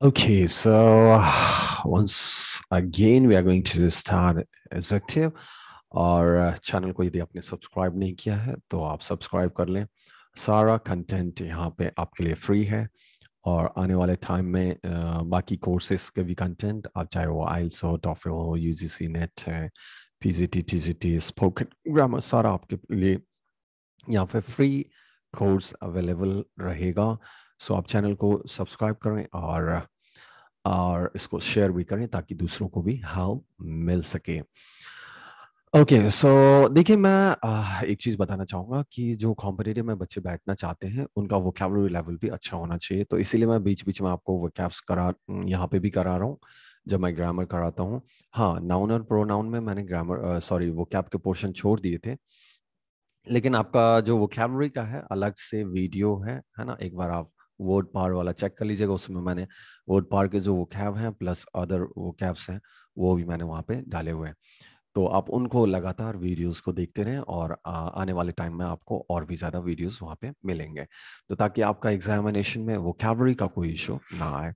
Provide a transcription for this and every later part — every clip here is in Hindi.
Okay, so once again we are going to start executive और चैनल uh, को यदि आपने सब्सक्राइब नहीं किया है तो आप सब्सक्राइब कर लें सारा कंटेंट यहाँ पे आपके लिए फ्री है और आने वाले टाइम में uh, बाकी कोर्सेज के भी कंटेंट आप चाहे वो आइल्स हो टॉफिल हो यू जी सी नेट है P G T T G T spoken grammar सारा आपके लिए यहाँ पे फ्री कोर्स अवेलेबल रहेगा सो आप चैनल को सब्सक्राइब करें और और इसको शेयर भी करें ताकि दूसरों को भी हाउ मिल सके ओके okay, सो so, देखिए मैं एक चीज़ बताना चाहूंगा कि जो कॉम्पिटेटिव में बच्चे बैठना चाहते हैं उनका वोकेबलरी लेवल भी अच्छा होना चाहिए तो इसीलिए मैं बीच बीच में आपको वोकैब्स करा यहाँ पे भी करा रहा हूँ जब मैं ग्रामर कराता हूँ हाँ नाउन और प्रोनाउन में मैंने ग्रामर सॉरी कैप के पोर्शन छोड़ दिए थे लेकिन आपका जो वोकेबलरी का है अलग से वीडियो है है ना एक बार आप वोट पार वाला चेक कर लीजिएगा उसमें मैंने वोट पार के जो वो कैब हैं प्लस अदर वो कैब्स हैं वो भी मैंने वहाँ पे डाले हुए हैं तो आप उनको लगातार वीडियोस को देखते रहें और आने वाले टाइम में आपको और भी ज़्यादा वीडियोस वहाँ पे मिलेंगे तो ताकि आपका एग्जामिनेशन में वो कैवरी का कोई इशू ना आए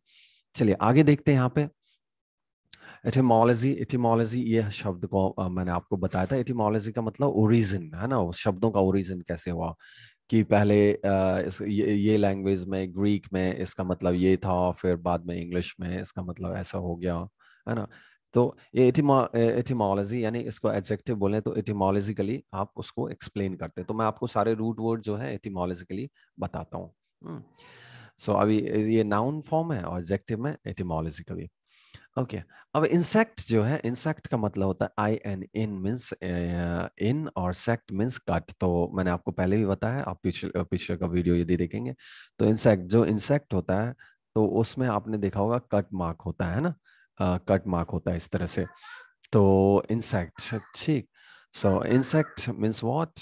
चलिए आगे देखते हैं यहाँ पे एटिमोलॉजी एटिमोलॉजी ये शब्द को मैंने आपको बताया था एटिमोलॉजी का मतलब ओरिजिन है ना शब्दों का ओरिजिन कैसे हुआ कि पहले ये, लैंग्वेज में ग्रीक में इसका मतलब ये था फिर बाद में इंग्लिश में इसका मतलब ऐसा हो गया है ना तो ये एटीमोलॉजी यानी इसको एडजेक्टिव बोले तो एटीमोलॉजिकली आप उसको एक्सप्लेन करते हैं तो मैं आपको सारे रूट वर्ड जो है एटीमोलॉजिकली बताता हूँ सो हम्म। so, अभी ये नाउन फॉर्म है और एडजेक्टिव में एटीमोलॉजिकली ओके okay. अब इंसेक्ट जो है इंसेक्ट का मतलब होता है I N in means in और सेक्ट मीन्स कट तो मैंने आपको पहले भी बताया आप पिछले पिछले का वीडियो यदि देखेंगे तो इंसेक्ट जो इंसेक्ट होता है तो उसमें आपने देखा होगा कट मार्क होता है ना कट मार्क होता है इस तरह से तो इंसेक्ट अच्छा, ठीक so insect means what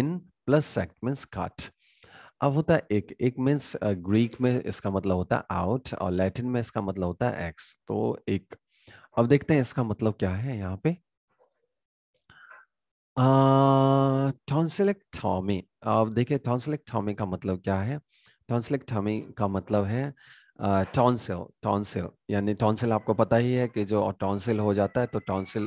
in plus sect means cut अब होता है एक एक मीन्स ग्रीक uh, में इसका मतलब होता है आउट और लैटिन में इसका मतलब होता है एक्स तो एक अब देखते हैं इसका मतलब क्या है यहाँ पे टॉन्सिलेक्टॉमी अब देखिए टॉन्सिलेक्टॉमी का मतलब क्या है टॉन्सिलेक्टॉमी का मतलब है टॉन्सिल टॉन्सिल यानी टॉन्सिल आपको पता ही है कि जो टॉन्सिल हो जाता है तो टॉन्सिल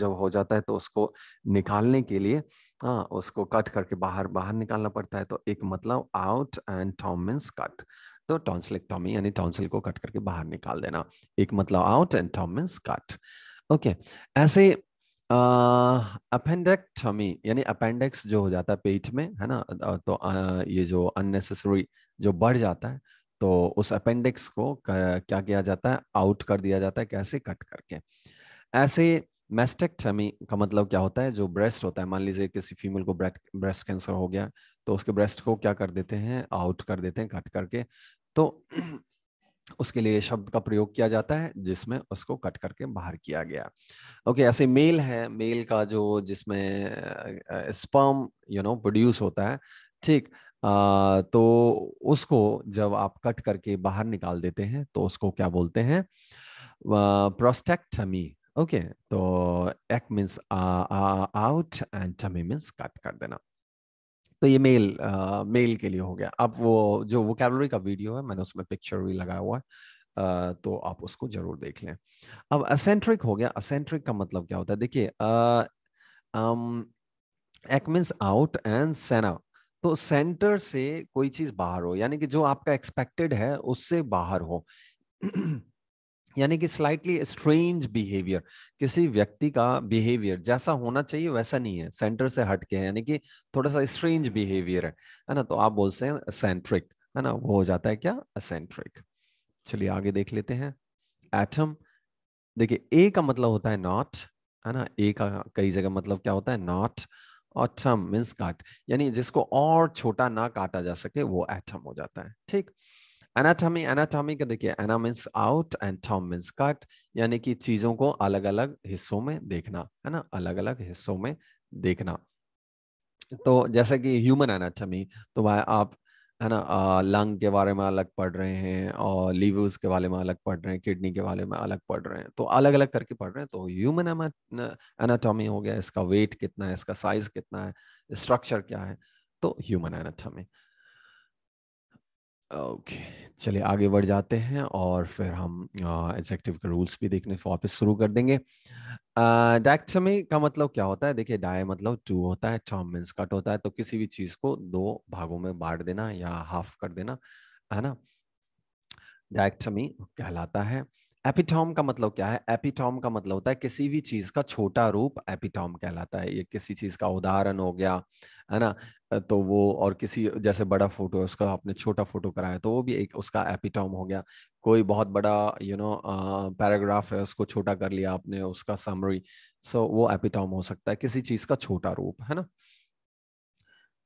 जब हो जाता है तो उसको निकालने के लिए हाँ उसको कट करके बाहर बाहर निकालना पड़ता है तो एक मतलब out and tom means cut तो टॉन्सिलेक्टॉमी यानी टॉन्सिल को कट करके बाहर निकाल देना एक मतलब out and tom means cut okay ऐसे अपेंडेक्टमी यानी अपेंडिक्स जो हो जाता है पेट में है ना तो आ, ये जो अननेसेसरी जो बढ़ जाता है तो उस अपेंडिक्स को क्या किया जाता है आउट कर दिया जाता है कैसे कट करके ऐसे मैस्टेक्टमी का मतलब क्या होता है जो ब्रेस्ट होता है मान लीजिए किसी फीमेल को ब्रेस्ट ब्रेस्ट कैंसर हो गया तो उसके ब्रेस्ट को क्या कर देते हैं आउट कर देते हैं कट करके तो उसके लिए शब्द का प्रयोग किया जाता है जिसमें उसको कट करके बाहर किया गया ओके ऐसे मेल है मेल का जो जिसमें स्पर्म यू नो प्रोड्यूस होता है ठीक तो उसको जब आप कट करके बाहर निकाल देते हैं तो उसको क्या बोलते हैं प्रोस्टेक्टमी ओके तो ec means out and tomy means cut कर देना तो ये मेल आ, मेल के लिए हो गया अब वो जो वो कैबलरी का वीडियो है मैंने उसमें पिक्चर भी लगाया हुआ है आ, तो आप उसको जरूर देख लें अब असेंट्रिक हो गया असेंट्रिक का मतलब क्या होता है देखिए एक मीन्स आउट एंड सेना तो सेंटर से कोई चीज बाहर हो यानी कि जो आपका एक्सपेक्टेड है उससे बाहर हो यानी कि स्लाइटली स्ट्रेंज बिहेवियर किसी व्यक्ति का बिहेवियर जैसा होना चाहिए वैसा नहीं है सेंटर से हटके है यानी कि थोड़ा सा स्ट्रेंज बिहेवियर है है ना तो आप बोलते हैं सेंट्रिक है ना वो हो जाता है क्या असेंट्रिक चलिए आगे देख लेते हैं एटम देखिए ए का मतलब होता है नॉट है ना ए का कई जगह मतलब क्या होता है नॉट और मीन्स काट यानी जिसको और छोटा ना काटा जा सके वो एटम हो जाता है ठीक एनाटॉमी एनाटॉमी का देखिए ana means out and tom means cut यानी कि चीजों को अलग अलग हिस्सों में देखना है ना अलग अलग हिस्सों में देखना तो जैसे कि ह्यूमन एनाटॉमी तो भाई आप है ना लंग के बारे में अलग पढ़ रहे हैं और लीवर्स के बारे में अलग पढ़ रहे हैं किडनी के बारे में अलग पढ़ रहे हैं तो अलग अलग करके पढ़ रहे हैं तो ह्यूमन एनाटॉमी हो गया इसका वेट कितना है इसका साइज कितना है स्ट्रक्चर क्या है तो ह्यूमन एनाटॉमी ओके चलिए आगे बढ़ जाते हैं और फिर हम एग्जेक्टिव के रूल्स भी देखने वापस शुरू कर देंगे डायक्टमी का मतलब क्या होता है देखिए डाय मतलब टू होता है टॉम मीन्स कट होता है तो किसी भी चीज को दो भागों में बांट देना या हाफ कर देना है ना डायक्टमी कहलाता है एपिटॉम का मतलब क्या है एपिटॉम का मतलब होता है किसी भी चीज का छोटा रूप एपिटॉम कहलाता है ये किसी चीज का उदाहरण हो गया है ना तो वो और किसी जैसे बड़ा फोटो है उसका आपने छोटा फोटो कराया तो वो भी एक उसका एपिटॉम हो गया कोई बहुत बड़ा यू नो पैराग्राफ है उसको छोटा कर लिया आपने उसका समरी सो so, वो एपिटॉम हो सकता है किसी चीज का छोटा रूप है ना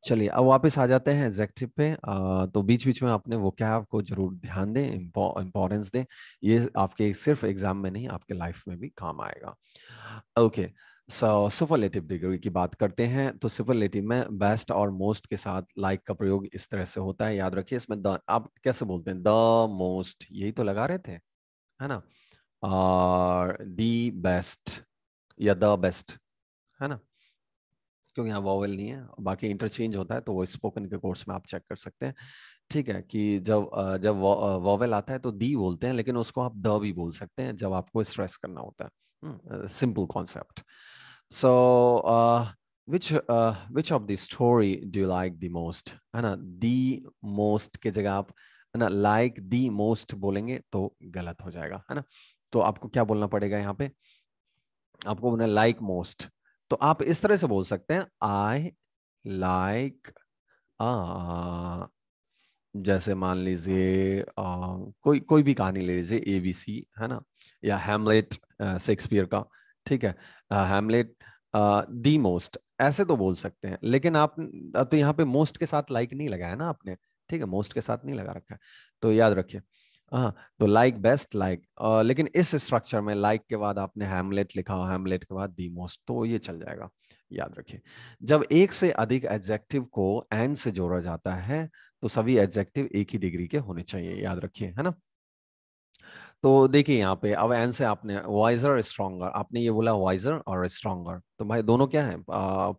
चलिए अब वापस आ जाते हैं एग्जेक्टिव पे आ, तो बीच बीच में आपने वो क्या आपको जरूर ध्यान दें इम्पोर्टेंस दें ये आपके सिर्फ एग्जाम में नहीं आपके लाइफ में भी काम आएगा ओके सो डिग्री की बात करते हैं तो सुपरलेटिव में बेस्ट और मोस्ट के साथ लाइक like का प्रयोग इस तरह से होता है याद रखिए इसमें द आप कैसे बोलते हैं द मोस्ट यही तो लगा रहे थे है ना और दी बेस्ट या द बेस्ट है ना क्योंकि यहाँ वॉवल नहीं है बाकी इंटरचेंज होता है तो वो स्पोकन के कोर्स में आप चेक कर सकते हैं ठीक है कि जब जब वॉवल आता है तो दी बोलते हैं लेकिन उसको आप द भी बोल सकते हैं जब आपको स्ट्रेस करना होता है simple concept so which which of of story do do you like है ना दी मोस्ट के जगह आप है ना लाइक the मोस्ट बोलेंगे तो गलत हो जाएगा है ना तो आपको क्या बोलना पड़ेगा यहाँ पे आपको बोलना लाइक मोस्ट तो आप इस तरह से बोल सकते हैं आई लाइक जैसे मान लीजिए कोई कोई भी कहानी ले लीजिए ए बी सी है ना या हेमलेट शेक्सपियर का ठीक है हेमलेट दी मोस्ट ऐसे तो बोल सकते हैं लेकिन आप तो यहाँ पे मोस्ट के साथ लाइक like नहीं लगाया ना आपने ठीक है मोस्ट के साथ नहीं लगा रखा है तो याद रखिए हाँ तो लाइक बेस्ट लाइक लेकिन इस स्ट्रक्चर में लाइक like के बाद आपने हैमलेट लिखा हो हैमलेट के बाद दी मोस्ट तो ये चल जाएगा याद रखिए जब एक से अधिक एडजेक्टिव को एंड से जोड़ा जाता है तो सभी एडजेक्टिव एक ही डिग्री के होने चाहिए याद रखिए है ना तो देखिए यहाँ पे अब एन से आपने वाइजर और स्ट्रॉन्गर आपने ये बोला वाइजर और स्ट्रॉन्गर तो भाई दोनों क्या है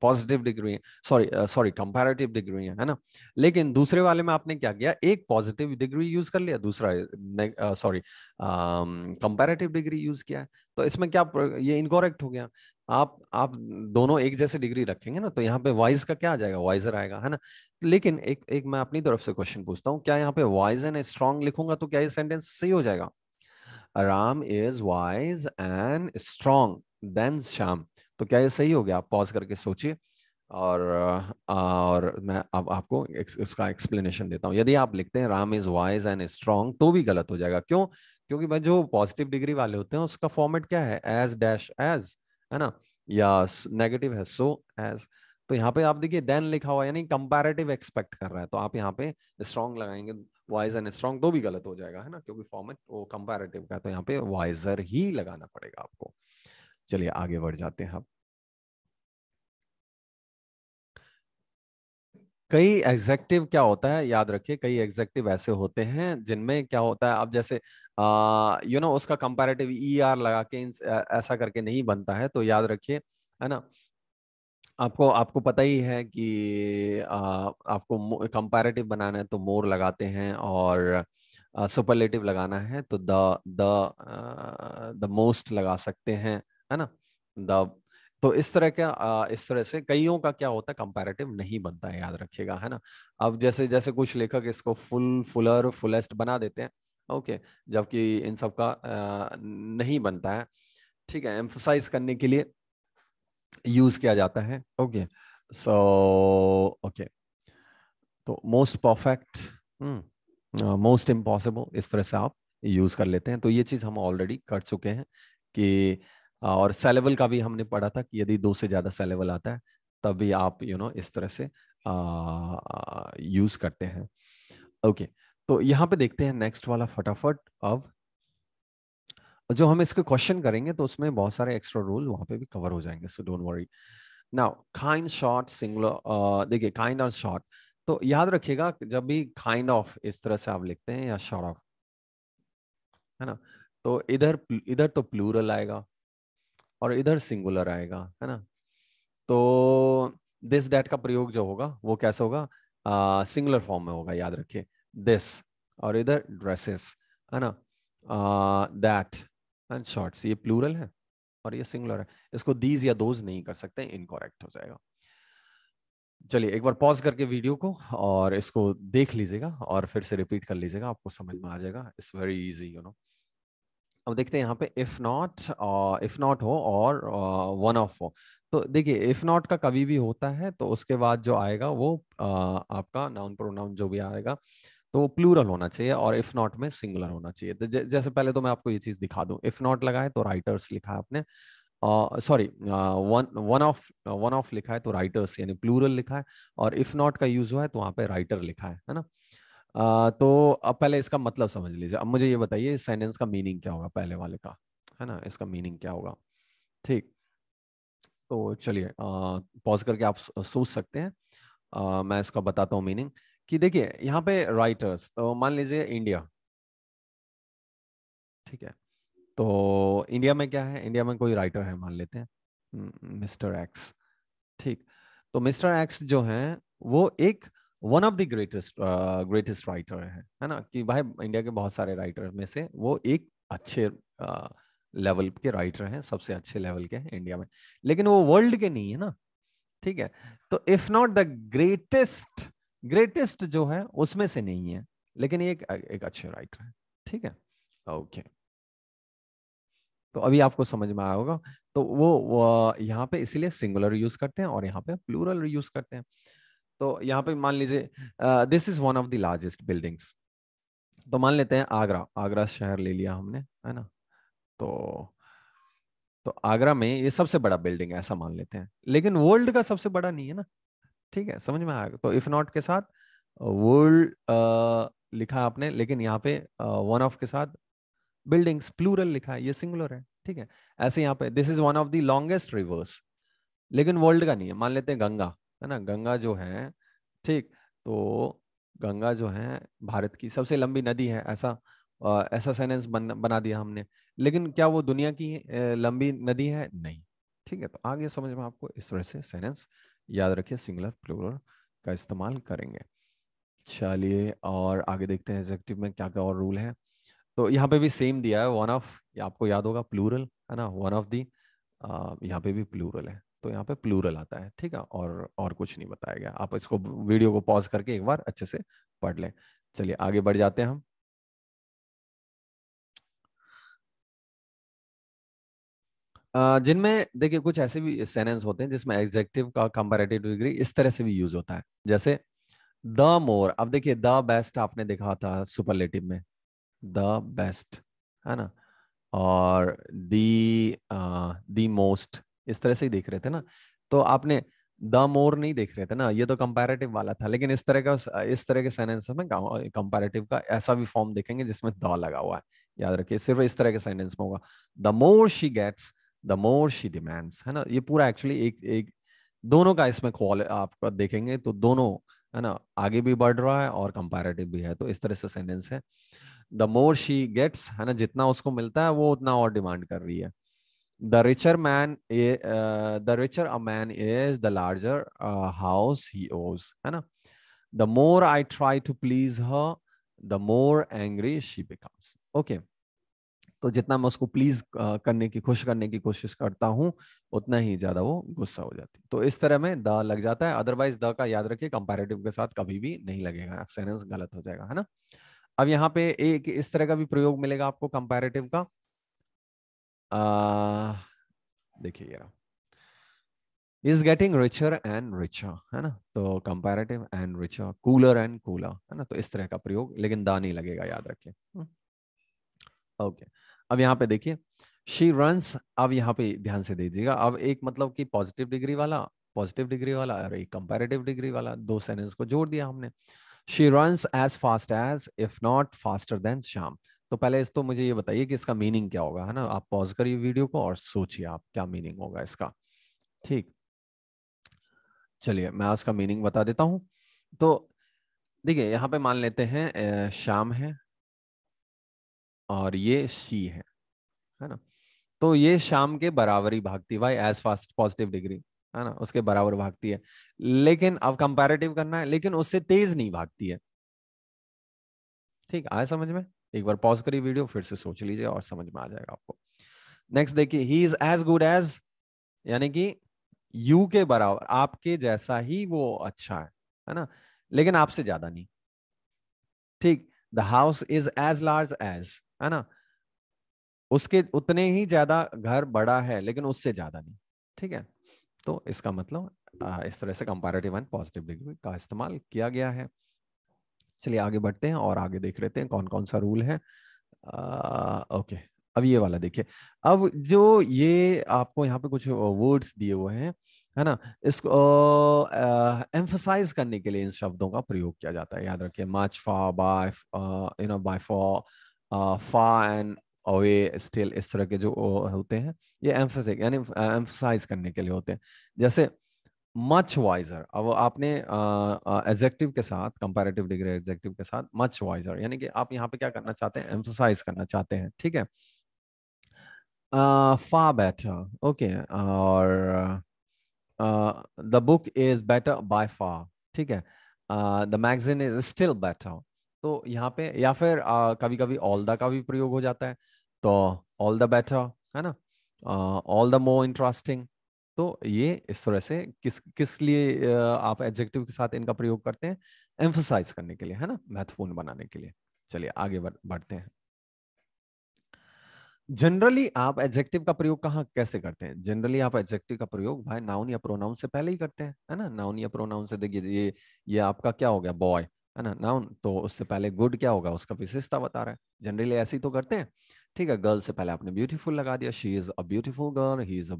positive degree sorry sorry comparative degree है ना लेकिन दूसरे वाले में आपने क्या किया एक पॉजिटिव डिग्री यूज कर लिया दूसरा सॉरी कंपैरेटिव डिग्री यूज किया है तो इसमें क्या ये इनकोरेक्ट हो गया आप आप दोनों एक जैसे डिग्री रखेंगे ना तो यहाँ पे वाइज का क्या आ जाएगा वाइजर आएगा है ना लेकिन एक एक मैं अपनी तरफ से क्वेश्चन पूछता हूँ क्या यहाँ पे वाइज एंड स्ट्रॉन्ग लिखूंगा तो क्या ये सेंटेंस सही हो जाएगा Ram is wise and strong then Shyam तो क्या ये सही हो गया आप पॉज करके सोचिए और और मैं अब आपको उसका एक्सप्लेनेशन देता हूँ यदि आप लिखते हैं Ram is wise and strong तो भी गलत हो जाएगा क्यों क्योंकि भाई जो पॉजिटिव डिग्री वाले होते हैं उसका फॉर्मेट क्या है एज डैश एज है ना या नेगेटिव है सो एज तो यहाँ पे आप देखिए देन लिखा हुआ यानी कंपैरेटिव एक्सपेक्ट कर रहा है तो आप यहाँ पे स्ट्रॉन्ग लगाएंगे वाइजर एंड स्ट्रॉन्ग दो भी गलत हो जाएगा है ना क्योंकि फॉर्मेट वो कंपैरेटिव का तो यहाँ पे वाइजर ही लगाना पड़ेगा आपको चलिए आगे बढ़ जाते हैं आप कई एग्जेक्टिव क्या होता है याद रखिए कई एग्जेक्टिव ऐसे होते हैं जिनमें क्या होता है आप जैसे यू नो उसका कंपैरेटिव ई आर लगा के ऐसा करके नहीं बनता है तो याद रखिए है ना आपको आपको पता ही है कि आ, आपको कंपैरेटिव बनाना है तो मोर लगाते हैं और सुपरलेटिव लगाना है तो द द द मोस्ट लगा सकते हैं है ना द तो इस तरह का इस तरह से कईयों का क्या होता है कंपैरेटिव नहीं बनता है याद रखिएगा है ना अब जैसे जैसे कुछ लेखक इसको फुल फुलर फुलेस्ट बना देते हैं ओके जबकि इन सब का नहीं बनता है ठीक है एम्फोसाइज करने के लिए यूज किया जाता है ओके सो ओके तो मोस्ट परफेक्ट मोस्ट इम्पॉसिबल इस तरह से आप यूज कर लेते हैं तो ये चीज हम ऑलरेडी कर चुके हैं कि uh, और सेलेबल का भी हमने पढ़ा था कि यदि दो से ज्यादा सेलेबल आता है तब भी आप यू you नो know, इस तरह से यूज uh, करते हैं ओके okay, तो यहाँ पे देखते हैं नेक्स्ट वाला फटाफट अब और जो हम इसके क्वेश्चन करेंगे तो उसमें बहुत सारे एक्स्ट्रा रूल वहां पे भी कवर हो जाएंगे so don't worry now kind short singular देखिए काइंड और शॉर्ट तो याद रखिएगा जब भी काइंड ऑफ इस तरह से आप लिखते हैं या शॉर्ट ऑफ है ना तो इधर इधर तो प्लूरल आएगा और इधर सिंगुलर आएगा है ना तो दिस डेट का प्रयोग जो होगा वो कैसे होगा सिंगुलर uh, फॉर्म में होगा याद रखिए दिस और इधर ड्रेसेस है ना दैट uh, एंड शॉर्ट्स ये प्लूरल है और ये सिंगुलर है इसको दीज या दोज नहीं कर सकते इनकोरेक्ट हो जाएगा चलिए एक बार पॉज करके वीडियो को और इसको देख लीजिएगा और फिर से रिपीट कर लीजिएगा आपको समझ में आ जाएगा it's very easy you know अब देखते हैं यहाँ पे इफ नॉट इफ नॉट हो और वन uh, ऑफ हो तो देखिए इफ नॉट का कभी भी होता है तो उसके बाद जो आएगा वो uh, आपका नाउन प्रोनाउन जो भी आएगा uh, तो वो प्लूरल होना चाहिए और इफ नॉट में सिंगुलर होना चाहिए तो ज, जैसे पहले तो मैं आपको ये चीज दिखा दूं इफ नॉट लगाए तो राइटर्स लिखा है आपने sorry one one of one of लिखा है तो राइटर्स यानी प्लूरल लिखा है और इफ नॉट का यूज हुआ है तो वहां पे राइटर लिखा है है ना uh, तो अब पहले इसका मतलब समझ लीजिए अब मुझे ये बताइए इस सेंटेंस का मीनिंग क्या होगा पहले वाले का है ना इसका मीनिंग क्या होगा ठीक तो चलिए पॉज करके आप सोच सकते हैं uh, मैं इसका बताता हूँ मीनिंग कि देखिए यहाँ पे राइटर्स तो मान लीजिए इंडिया ठीक है तो इंडिया में क्या है इंडिया में कोई राइटर है मान लेते हैं मिस्टर hmm, एक्स ठीक तो मिस्टर एक्स जो है वो एक one of the greatest greatest writer है है ना कि भाई इंडिया के बहुत सारे राइटर में से वो एक अच्छे लेवल uh, के राइटर हैं सबसे अच्छे लेवल के इंडिया में लेकिन वो वर्ल्ड के नहीं है ना ठीक है तो if not the greatest greatest जो है उसमें से नहीं है लेकिन एक, एक अच्छे राइटर है ठीक है ओके तो अभी आपको समझ में आया होगा तो वो, वो यहाँ पे इसीलिए सिंगुलर यूज करते हैं और यहाँ पे प्लूरल यूज करते हैं तो यहाँ पे मान लीजिए this is one of the largest buildings तो मान लेते हैं आगरा आगरा शहर ले लिया हमने है ना तो तो आगरा में ये सबसे बड़ा बिल्डिंग है ऐसा मान लेते हैं लेकिन वर्ल्ड का सबसे बड़ा नहीं है ना ठीक है समझ में आएगा तो इफ नॉट के साथ वर्ल्ड लिखा आपने लेकिन यहाँ पे वन ऑफ के साथ बिल्डिंग्स प्लूरल लिखा है ये सिंगुलर है ठीक है ऐसे यहाँ पे this is one of the longest rivers लेकिन वर्ल्ड का नहीं है मान लेते हैं गंगा है ना गंगा जो है ठीक तो गंगा जो है भारत की सबसे लंबी नदी है ऐसा ऐसा सेंटेंस बन, बना दिया हमने लेकिन क्या वो दुनिया की लंबी नदी है नहीं ठीक है तो आगे समझ में आपको इस तरह से सेंटेंस याद रखिए सिंगलर प्लूरल का इस्तेमाल करेंगे चलिए और आगे देखते हैं एग्जेक्टिव में क्या क्या और रूल तो है तो यहाँ पे भी सेम दिया है वन ऑफ आपको याद होगा प्लूरल है ना वन ऑफ दी यहाँ पे भी प्लूरल है तो यहाँ पे प्लूरल आता है ठीक है और और कुछ नहीं बताया गया आप इसको वीडियो को पॉज करके एक बार अच्छे से पढ़ लें चलिए आगे बढ़ जाते हैं हम जिनमें देखिए कुछ ऐसे भी सेनेंस होते हैं जिसमें एग्जेक्टिव का कंपेरेटिव डिग्री इस तरह से भी यूज होता है जैसे द मोर अब देखिए द बेस्ट आपने देखा था सुपरलेटिव में द बेस्ट है ना और दी दी मोस्ट इस तरह से ही देख रहे थे ना तो आपने द मोर नहीं देख रहे थे ना ये तो कंपैरेटिव वाला था लेकिन इस तरह का इस तरह के सेंटेंस में कंपैरेटिव का ऐसा भी फॉर्म देखेंगे जिसमें द लगा हुआ है याद रखिए सिर्फ इस तरह के सेंटेंस में होगा the more she gets the more she demands है ना ये पूरा एक्चुअली एक एक दोनों का इसमें कॉल आप देखेंगे तो दोनों है ना आगे भी बढ़ रहा है और कंपैरेटिव भी है तो इस तरह से सेंटेंस है द मोर शी गेट्स है ना जितना उसको मिलता है वो उतना और डिमांड कर रही है the richer man the richer a man is the larger house he owns है ना the more I try to please her the more angry she becomes okay okay. तो जितना मैं उसको प्लीज करने की खुश करने की कोशिश करता हूँ उतना ही ज्यादा वो गुस्सा हो जाती है तो इस तरह में द लग जाता है अदरवाइज द का याद रखिए कंपेरेटिव के साथ कभी भी नहीं लगेगा सेनेंस गलत हो जाएगा है ना अब यहाँ पे एक इस तरह का भी प्रयोग मिलेगा आपको कंपेरेटिव का देखिए जरा is getting richer and richer है ना तो comparative and richer cooler and cooler है ना तो इस तरह का प्रयोग लेकिन दा नहीं लगेगा याद रखिए हम्म। Okay okay. अब यहाँ पे देखिए शी रंस अब यहाँ पे ध्यान से दीजिएगा अब एक मतलब कि पॉजिटिव डिग्री वाला पॉजिटिव डिग्री वाला और एक कंपेरेटिव डिग्री वाला दो सेंटेंस को जोड़ दिया हमने she runs as fast as if not faster than Sham तो पहले इस तो मुझे ये बताइए कि इसका मीनिंग क्या होगा है ना आप पॉज करिए वीडियो को और सोचिए आप क्या मीनिंग होगा इसका ठीक चलिए मैं उसका मीनिंग बता देता हूं तो देखिए यहाँ पे मान लेते हैं शाम है और ये सी है है ना तो ये शाम के बराबर ही भागती why as fast positive degree है ना उसके बराबर भागती है लेकिन अब कंपैरेटिव करना है लेकिन उससे तेज नहीं भागती है ठीक आया समझ में एक बार पॉज करिए वीडियो फिर से सोच लीजिए और समझ में आ जाएगा आपको नेक्स्ट देखिए he is as good as यानी कि यू के बराबर आपके जैसा ही वो अच्छा है है ना लेकिन आपसे ज्यादा नहीं ठीक the house is as large as है ना उसके उतने ही ज्यादा घर बड़ा है लेकिन उससे ज्यादा नहीं ठीक है तो इसका मतलब इस तरह से कंपैरेटिव एंड पॉजिटिव डिग्री का इस्तेमाल किया गया है चलिए आगे बढ़ते हैं और आगे देख लेते हैं कौन कौन सा रूल है आ, ओके अब ये वाला देखिए अब जो ये आपको यहाँ पे कुछ वर्ड्स दिए हुए हैं है ना इसको एम्फोसाइज करने के लिए इन शब्दों का प्रयोग किया जाता है याद रखिए much far by you know by far far and away still इस तरह के जो होते हैं ये एम्फेसिक यानी एम्फोसाइज करने के लिए होते हैं जैसे मच वाइजर अब आपने एग्जेक्टिव के साथ कंपेरेटिव डिग्री एग्जेक्टिव के साथ मच वाइजर यानी कि आप यहाँ पे क्या करना चाहते हैं एम्फोसाइज करना चाहते हैं ठीक है फा बेटर ओके और the book is better by far ठीक है the magazine is still better तो यहाँ पे या फिर कभी कभी ऑल द का भी प्रयोग हो जाता है तो ऑल द बेटर है ना ऑल द मोर इंटरेस्टिंग तो ये इस तरह से किस किस लिए आप एडजेक्टिव के साथ इनका प्रयोग करते हैं एम्फोसाइज करने के लिए है ना महत्वपूर्ण बनाने के लिए चलिए आगे बढ़ते हैं जनरली आप एडजेक्टिव का प्रयोग कहाँ कैसे करते हैं जनरली आप एडजेक्टिव का प्रयोग भाई नाउन या प्रोनाउन से पहले ही करते हैं है ना नाउन या प्रोनाउन से देखिए ये ये आपका क्या हो गया बॉय है ना नाउन तो उससे पहले गुड क्या होगा उसका विशेषता बता रहा है जनरली ऐसे ही तो करते हैं ठीक है गर्ल से पहले आपने ब्यूटीफुल लगा दिया she is a beautiful girl he is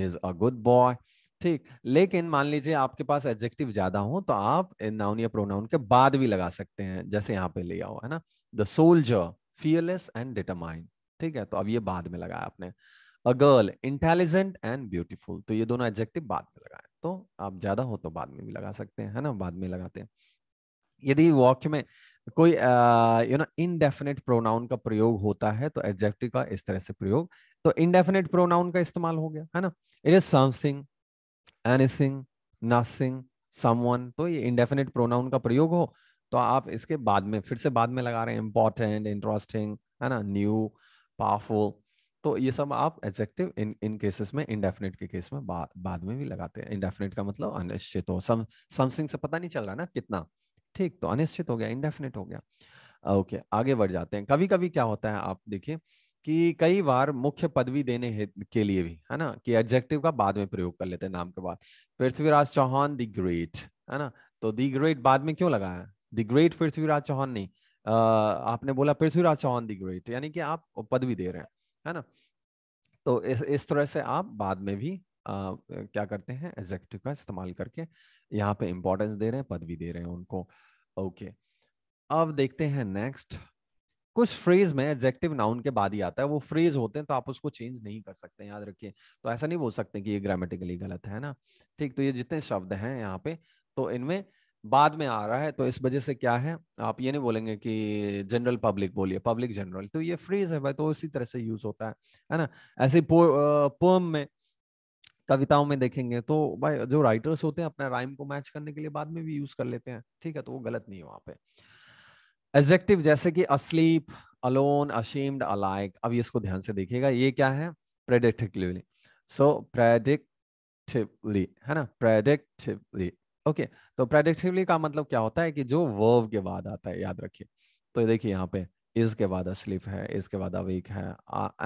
is a good boy ठीक लेकिन मान लीजिए आपके पास एडजेक्टिव ज्यादा हो तो आप नाउन या प्रोनाउन के बाद भी लगा सकते हैं जैसे यहाँ पे लिया हो है ना the soldier fearless and determined ठीक है तो अब ये बाद में लगाया आपने a girl intelligent and beautiful तो ये दोनों एडजेक्टिव बाद में लगाए तो आप ज्यादा हो तो बाद में भी लगा सकते हैं है ना बाद में लगाते हैं यदि वाक्य में कोई यू नो इनडेफिनेट प्रोनाउन का प्रयोग होता है तो एडजेक्टिव का इस तरह से प्रयोग तो इनडेफिनेट प्रोनाउन का इस्तेमाल हो गया है ना it is something anything nothing someone तो ये इनडेफिनेट प्रोनाउन का प्रयोग हो तो आप इसके बाद में फिर से बाद में लगा रहे हैं इंपॉर्टेंट इंटरेस्टिंग है ना न्यू पावरफुल तो ये सब आप एडजेक्टिव इन इन केसेस में इंडेफिनेट के केस में बा, बाद में भी लगाते हैं इंडेफिनेट का मतलब अनिश्चित हो सम समथिंग से पता नहीं चल रहा ना कितना ठीक तो अनिश्चित हो गया इंडेफिनेट हो गया ओके आगे बढ़ जाते हैं कभी कभी क्या होता है आप देखिए कि कई बार मुख्य पदवी देने के लिए भी है ना कि एडजेक्टिव का बाद में प्रयोग कर लेते हैं नाम के बाद पृथ्वीराज चौहान दी ग्रेट है ना तो दी ग्रेट बाद में क्यों लगाया दी ग्रेट पृथ्वीराज चौहान नहीं Uh, आपने बोला पृथ्वीराज चौहान दी ग्रेट यानी कि आप पदवी दे रहे हैं है ना तो इस इस तरह से आप बाद में भी आ, क्या करते हैं एग्जेक्टिव का इस्तेमाल करके यहाँ पे इंपॉर्टेंस दे रहे हैं पदवी दे रहे हैं उनको ओके okay. अब देखते हैं नेक्स्ट कुछ फ्रेज में एडजेक्टिव नाउन के बाद ही आता है वो फ्रेज होते हैं तो आप उसको चेंज नहीं कर सकते याद रखिए तो ऐसा नहीं बोल सकते कि ये ग्रामेटिकली गलत है ना ठीक तो ये जितने शब्द हैं यहाँ पे तो इनमें बाद में आ रहा है तो इस वजह से क्या है आप ये नहीं बोलेंगे कि जनरल पब्लिक बोलिए पब्लिक जनरल तो ये फ्रेज है भाई तो इसी तरह से यूज होता है है ना ऐसे पोम में कविताओं में देखेंगे तो भाई जो राइटर्स होते हैं अपना राइम को मैच करने के लिए बाद में भी यूज कर लेते हैं ठीक है तो वो गलत नहीं है वहां पे एजेक्टिव जैसे कि अस्लीप अलोन अशीम्ड अलाइक अब इसको ध्यान से देखिएगा ये क्या है प्रेडिक्टिवली सो प्रेडिक्टिवली है ना प्रेडिक्टिवली ओके okay, तो प्रेडिक्टिवली का मतलब क्या होता है कि जो वर्व के बाद आता है याद रखिए तो देखिए यहाँ पे इज के बाद स्लिप है इज के बाद अवीक है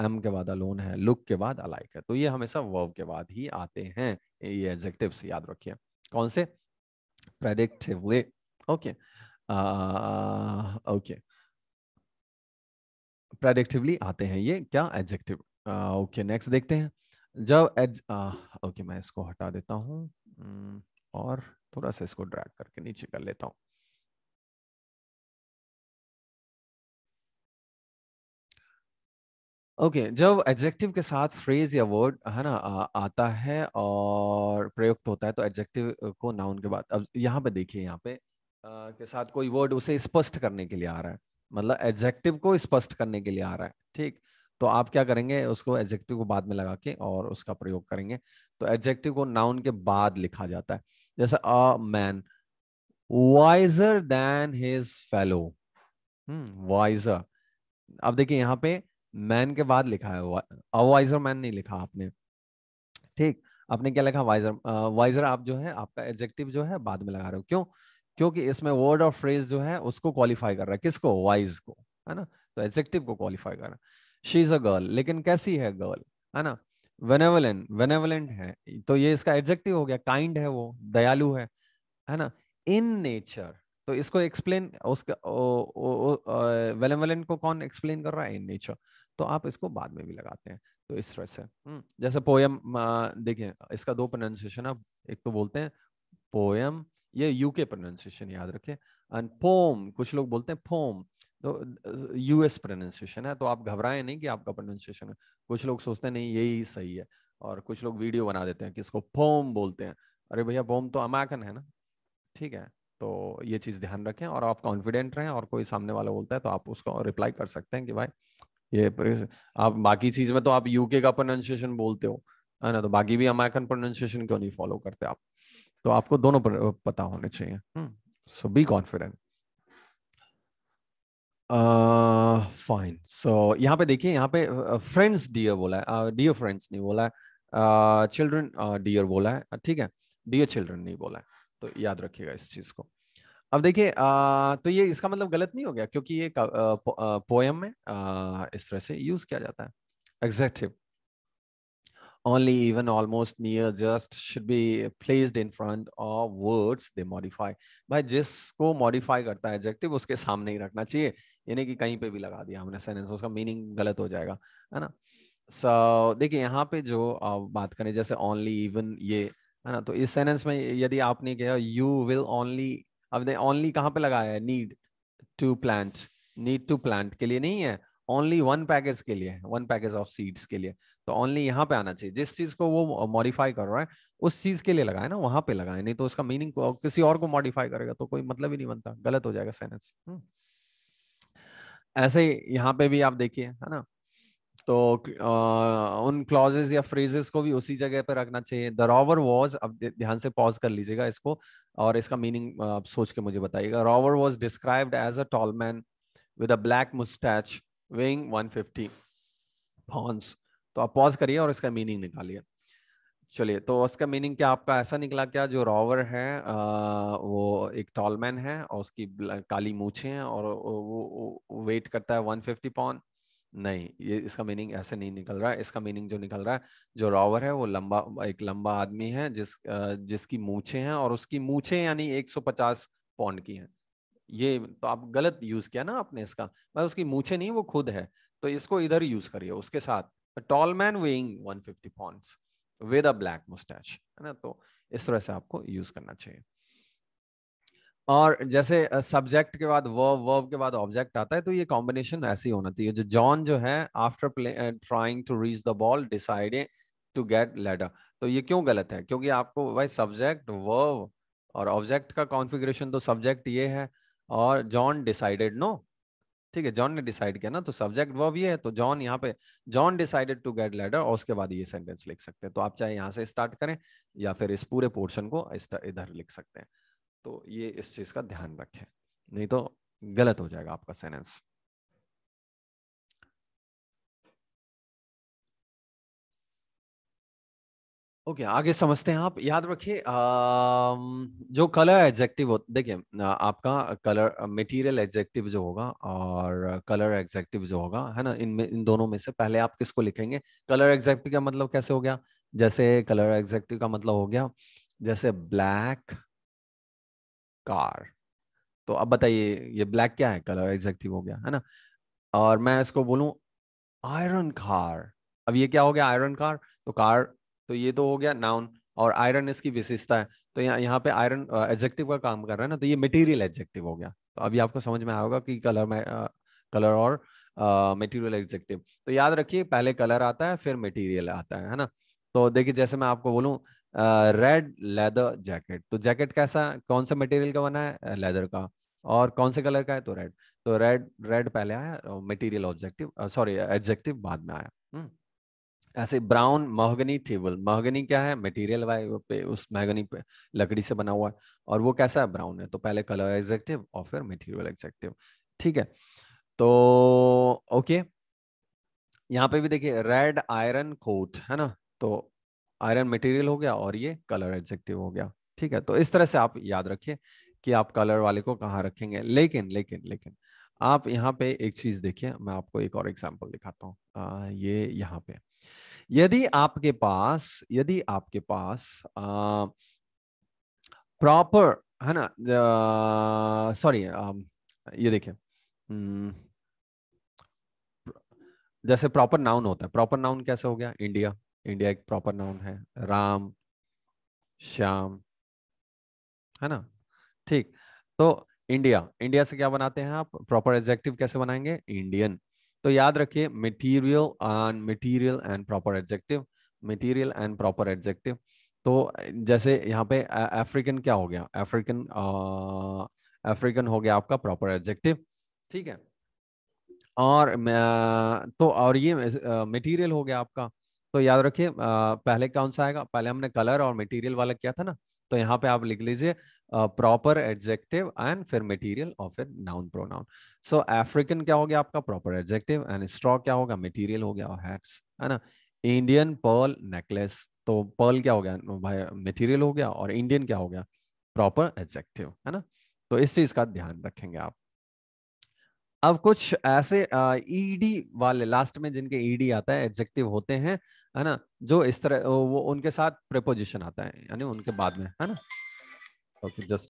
एम के बाद अलोन है लुक के बाद अलाइक है तो ये हमेशा वर्व के बाद ही आते हैं ये एग्जेक्टिव्स याद रखिए कौन से प्रेडिक्टिवली ओके ओके प्रेडिक्टिवली आते हैं ये क्या एडजेक्टिव ओके नेक्स्ट देखते हैं जब एज ओके मैं इसको हटा देता हूँ हम्म, और थोड़ा सा इसको ड्रैग करके नीचे कर लेता हूँ ओके okay, जब एडजेक्टिव के साथ फ्रेज या वर्ड है ना आ, आता है और प्रयुक्त होता है तो एडजेक्टिव को नाउन के बाद अब यहाँ पे देखिए यहाँ पे आ, के साथ कोई वर्ड उसे स्पष्ट करने के लिए आ रहा है मतलब एडजेक्टिव को स्पष्ट करने के लिए आ रहा है ठीक तो आप क्या करेंगे उसको एडजेक्टिव को बाद में लगा के और उसका प्रयोग करेंगे तो एडजेक्टिव को नाउन के बाद लिखा जाता है जैसे a man wiser than his fellow wiser अब देखिए यहाँ पे मैन के बाद लिखा है वाइजर मैन नहीं लिखा आपने ठीक आपने क्या लिखा वाइजर वाइजर आप जो है आपका एडजेक्टिव जो है बाद में लगा रहे हो क्यों क्योंकि इसमें वर्ड और फ्रेज जो है उसको क्वालिफाई कर रहा है किसको वाइज को है ना तो एडजेक्टिव को क्वालिफाई कर रहा है शी इज अ गर्ल लेकिन कैसी है गर्ल है ना वेनेवलेंट वेनेवलेंट है तो ये इसका एडजेक्टिव हो गया काइंड है वो दयालु है है ना इन नेचर तो इसको एक्सप्लेन उसका वेनेवलेंट को कौन एक्सप्लेन कर रहा है इन नेचर तो आप इसको बाद में भी लगाते हैं तो इस तरह से हम्म, जैसे पोयम देखिए इसका दो प्रोनाउंसिएशन है एक तो बोलते हैं पोयम ये यूके प्रोनाउंसिएशन याद रखिए एंड पोम कुछ लोग बोलते हैं पोम तो यूएस प्रोनाउंसिएशन है तो आप घबराएं नहीं कि आपका प्रोनाउंसिएशन है कुछ लोग सोचते हैं नहीं यही सही है और कुछ लोग वीडियो बना देते हैं किसको पोम बोलते हैं अरे भैया पोम तो अमेरिकन है ना ठीक है तो ये चीज़ ध्यान रखें और आप कॉन्फिडेंट रहें और कोई सामने वाला बोलता है तो आप उसको रिप्लाई कर सकते हैं कि भाई ये आप बाकी चीज में तो आप यूके का प्रोनाउंसिएशन बोलते हो है ना तो बाकी भी अमेरिकन प्रोनाउंसिएशन क्यों नहीं फॉलो करते आप तो आपको दोनों पता होने चाहिए so be confident fine so यहाँ पे देखिए यहाँ पे फ्रेंड्स डियर बोला है डियर फ्रेंड्स नहीं बोला है चिल्ड्रन डियर बोला है ठीक है डियर चिल्ड्रन नहीं बोला है तो याद रखिएगा इस चीज को अब देखिए तो ये इसका मतलब गलत नहीं हो गया क्योंकि ये पोयम में आ, इस तरह से यूज किया जाता है adjective only even almost near just should be placed in front of words they modify भाई जिसको modify करता है adjective उसके सामने ही रखना चाहिए यानी कि कहीं पे भी लगा दिया हमने sentence उसका meaning गलत हो जाएगा है ना सो so, देखिए यहाँ पे जो बात करें जैसे only even ये है ना तो इस sentence में यदि आपने कहा you will only अब ओनली कहाँ पे लगाया है need to plant need to plant के लिए नहीं है ओनली वन पैकेज के लिए वन पैकेज ऑफ सीड्स के लिए तो ओनली यहाँ पे आना चाहिए जिस चीज को वो मॉडिफाई कर रहा है उस चीज के लिए लगाए ना वहां पे लगाए नहीं तो उसका मीनिंग किसी और को मॉडिफाई करेगा तो कोई मतलब ही नहीं बनता गलत हो जाएगा सेंटेंस हम्म। ऐसे ही यहाँ पे भी आप देखिए है ना तो आ, उन क्लॉजेस या फ्रेजेस को भी उसी जगह पर रखना चाहिए द रॉवर वॉज अब ध्यान से पॉज कर लीजिएगा इसको और इसका मीनिंग आप सोच के मुझे बताइएगा रॉवर was described as a tall man with a black moustache weighing 150 fifty pounds तो आप पॉज करिए और इसका मीनिंग निकालिए चलिए तो उसका मीनिंग क्या आपका ऐसा निकला क्या जो रॉवर है आ, वो एक टॉलमैन है और उसकी काली मूछे हैं और वो, वो, वो वेट करता है 150 फिफ्टी पॉन नहीं ये इसका मीनिंग ऐसे नहीं निकल रहा है इसका मीनिंग जो निकल रहा है जो रावर है वो लंबा एक लंबा आदमी है जिस जिसकी मूछे हैं और उसकी मूछे यानी 150 पौंड की हैं ये तो आप गलत यूज किया ना आपने इसका मैं मतलब उसकी मूछे नहीं वो खुद है तो इसको इधर यूज करिए उसके साथ tall man weighing 150 fifty with a black moustache है ना तो इस तरह से आपको यूज करना चाहिए और जैसे सब्जेक्ट के बाद वर्ब वर्ब के बाद ऑब्जेक्ट आता है तो ये कॉम्बिनेशन ऐसी होना चाहिए जो जॉन जो है after trying to reach the ball deciding to get ladder तो ये क्यों गलत है क्योंकि आपको भाई सब्जेक्ट वर्ब और ऑब्जेक्ट का कॉन्फ़िगरेशन तो सब्जेक्ट ये है और जॉन डिसाइडेड नो ठीक है जॉन ने डिसाइड किया ना तो सब्जेक्ट वर्ब ये है तो जॉन यहाँ पे John decided to get ladder और उसके बाद ये सेंटेंस लिख सकते हैं तो आप चाहे यहाँ से स्टार्ट करें या फिर इस पूरे पोर्शन को इधर लिख सकते हैं तो ये इस चीज का ध्यान रखें नहीं तो गलत हो जाएगा आपका सेंटेंस ओके okay, आगे समझते हैं आप याद रखिए जो कलर एडजेक्टिव हो देखिए आपका कलर मटेरियल एडजेक्टिव जो होगा और कलर एडजेक्टिव जो होगा है ना इनमें इन दोनों में से पहले आप किसको लिखेंगे कलर एडजेक्टिव का मतलब कैसे हो गया जैसे कलर एडजेक्टिव का मतलब हो गया जैसे ब्लैक कार तो अब बताइए ये ब्लैक क्या है कलर एग्जेक्टिव हो गया है ना और मैं इसको बोलूं आयरन कार अब ये क्या हो गया आयरन कार तो कार तो ये तो हो गया नाउन और आयरन इसकी विशेषता है तो यह, यहाँ पे आयरन एडजेक्टिव का काम कर रहा है ना तो ये मटेरियल एडजेक्टिव हो गया तो अभी आपको समझ में आएगा कि कलर में कलर और मटेरियल एडजेक्टिव तो याद रखिए पहले कलर आता है फिर मटेरियल आता है है ना तो देखिए जैसे मैं आपको बोलूँ रेड लेदर जैकेट तो जैकेट कैसा कौन सा मटेरियल का बना है लेदर का और कौन से कलर का है तो रेड तो रेड रेड पहले आया मटेरियल ऑब्जेक्टिव सॉरी एडजेक्टिव बाद में आया ऐसे ब्राउन महगनी टेबल महगनी क्या है मटेरियल पे उस महगनी पे लकड़ी से बना हुआ है और वो कैसा है ब्राउन है तो पहले कलर एग्जेक्टिव और फिर मटेरियल एग्जेक्टिव ठीक है तो ओके यहाँ पे भी देखिए रेड आयरन कोट है ना तो आयरन मटेरियल हो गया और ये कलर एडजेक्टिव हो गया ठीक है तो इस तरह से आप याद रखिए कि आप कलर वाले को कहाँ रखेंगे लेकिन लेकिन लेकिन आप यहाँ पे एक चीज देखिए मैं आपको एक और एग्जाम्पल दिखाता हूँ ये यहाँ पे यदि आपके पास यदि आपके पास प्रॉपर है ना सॉरी ये देखिए जैसे प्रॉपर नाउन होता है प्रॉपर नाउन कैसे हो गया इंडिया इंडिया एक प्रॉपर नाउन है राम श्याम है ना ठीक तो इंडिया इंडिया से क्या बनाते हैं आप प्रॉपर एडजेक्टिव कैसे बनाएंगे इंडियन तो याद रखिए material and material and proper adjective material and proper adjective तो जैसे यहाँ पे अफ्रीकन क्या हो गया अफ्रीकन अफ्रीकन हो गया आपका प्रॉपर एडजेक्टिव ठीक है और तो और ये मटेरियल हो गया आपका तो याद रखिए पहले कौन सा आएगा पहले हमने कलर और मटेरियल वाला किया था ना तो यहाँ पे आप लिख लीजिए प्रॉपर एडजेक्टिव एंड फिर मटेरियल और फिर नाउन प्रोनाउन सो अफ्रीकन क्या हो गया आपका प्रॉपर एडजेक्टिव एंड स्ट्रॉ क्या होगा मटेरियल हो गया और हैट्स है ना इंडियन पर्ल नेकलेस तो पर्ल क्या हो गया भाई मटेरियल हो गया और इंडियन क्या हो गया प्रॉपर एडजेक्टिव है ना तो इस चीज का ध्यान रखेंगे आप अब कुछ ऐसे ईडी e वाले लास्ट में जिनके ईडी e आता है एग्जेक्टिव होते हैं है ना जो इस तरह वो उनके साथ प्रपोजिशन आता है यानी उनके बाद में है ना ओके जस्ट